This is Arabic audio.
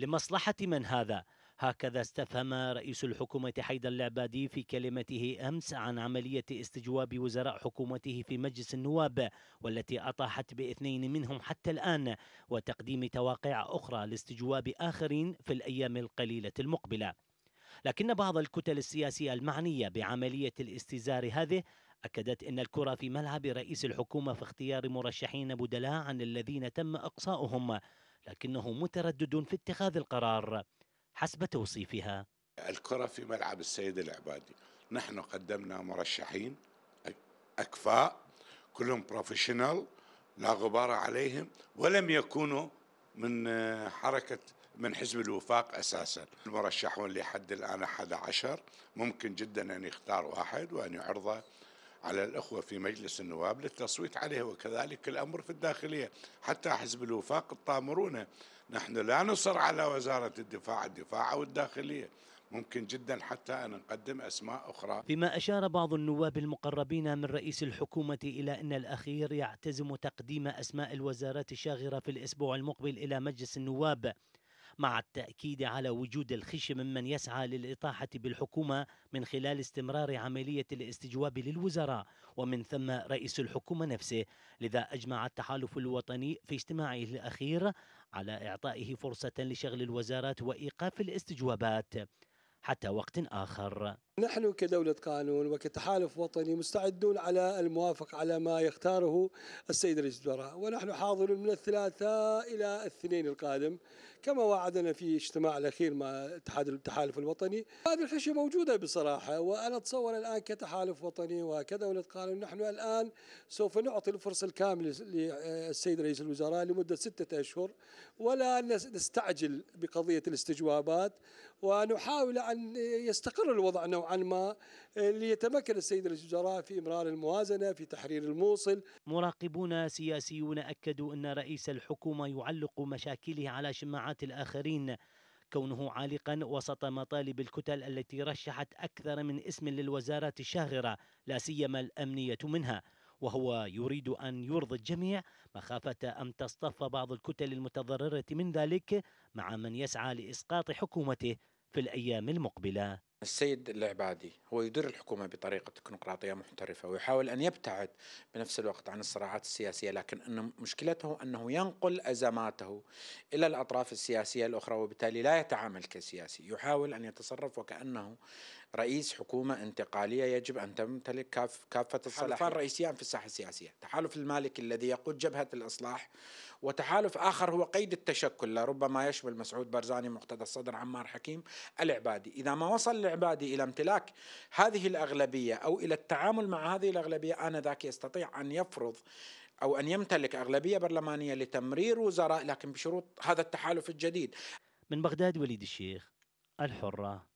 لمصلحة من هذا؟ هكذا استفهم رئيس الحكومة حيدر العبادي في كلمته أمس عن عملية استجواب وزراء حكومته في مجلس النواب والتي أطاحت باثنين منهم حتى الآن وتقديم تواقيع أخرى لاستجواب آخرين في الأيام القليلة المقبلة لكن بعض الكتل السياسية المعنية بعملية الاستزار هذه أكدت أن الكرة في ملعب رئيس الحكومة في اختيار مرشحين بدلاء عن الذين تم إقصاؤهم لكنه متردد في اتخاذ القرار حسب توصيفها الكرة في ملعب السيد العبادي نحن قدمنا مرشحين أكفاء كلهم بروفيشنال لا غبار عليهم ولم يكونوا من آه، حركة من حزب الوفاق أساسا المرشحون لحد الآن 11 ممكن جدا أن يختار واحد وأن يعرضه على الأخوة في مجلس النواب للتصويت عليه وكذلك الأمر في الداخلية حتى حزب الوفاق الطامرون نحن لا نصر على وزارة الدفاع الدفاع أو الداخلية ممكن جدا حتى أن نقدم أسماء أخرى بما أشار بعض النواب المقربين من رئيس الحكومة إلى أن الأخير يعتزم تقديم أسماء الوزارات الشاغرة في الأسبوع المقبل إلى مجلس النواب مع التأكيد على وجود الخشية ممن يسعى للإطاحة بالحكومة من خلال استمرار عملية الاستجواب للوزراء ومن ثم رئيس الحكومة نفسه لذا أجمع التحالف الوطني في اجتماعه الأخير على إعطائه فرصة لشغل الوزارات وإيقاف الاستجوابات حتى وقت آخر نحن كدولة قانون وكتحالف وطني مستعدون على الموافق على ما يختاره السيد رئيس الوزراء ونحن حاضرون من الثلاثاء إلى الاثنين القادم كما وعدنا في اجتماع الأخير مع اتحاد التحالف الوطني هذه الخشية موجودة بصراحة وأنا أتصور الآن كتحالف وطني وكدولة قانون نحن الآن سوف نعطي الفرصة الكاملة للسيد رئيس الوزراء لمدة ستة أشهر ولا نستعجل بقضية الاستجوابات ونحاول أن يستقر الوضع نوعا ما آه، ليتمكن السيد رئيس الوزراء في إمرار الموازنة في تحرير الموصل مراقبون سياسيون أكدوا أن رئيس الحكومة يعلق مشاكله على شماعات الآخرين كونه عالقا وسط مطالب الكتل التي رشحت أكثر من اسم للوزارات الشاغرة لا سيما الأمنية منها وهو يريد أن يرضي الجميع مخافة أن تصطف بعض الكتل المتضررة من ذلك مع من يسعى لإسقاط حكومته في الأيام المقبلة السيد العبادي هو يدير الحكومة بطريقة تكنوقراطية محترفة ويحاول أن يبتعد بنفس الوقت عن الصراعات السياسية لكن أن مشكلته أنه ينقل أزماته إلى الأطراف السياسية الأخرى وبالتالي لا يتعامل كسياسي يحاول أن يتصرف وكأنه رئيس حكومة انتقالية يجب أن تمتلك كاف كافة الصلاحيات الرئيسيان في الساحة السياسية تحالف المالكي الذي يقود جبهة الإصلاح وتحالف آخر هو قيد التشكل لربما يشمل مسعود برزاني مقتدى الصدر عمار حكيم العبادي إذا ما وصل عبادي إلى امتلاك هذه الأغلبية أو إلى التعامل مع هذه الأغلبية آنذاك يستطيع أن يفرض أو أن يمتلك أغلبية برلمانية لتمرير وزراء لكن بشروط هذا التحالف الجديد من بغداد وليد الشيخ الحرة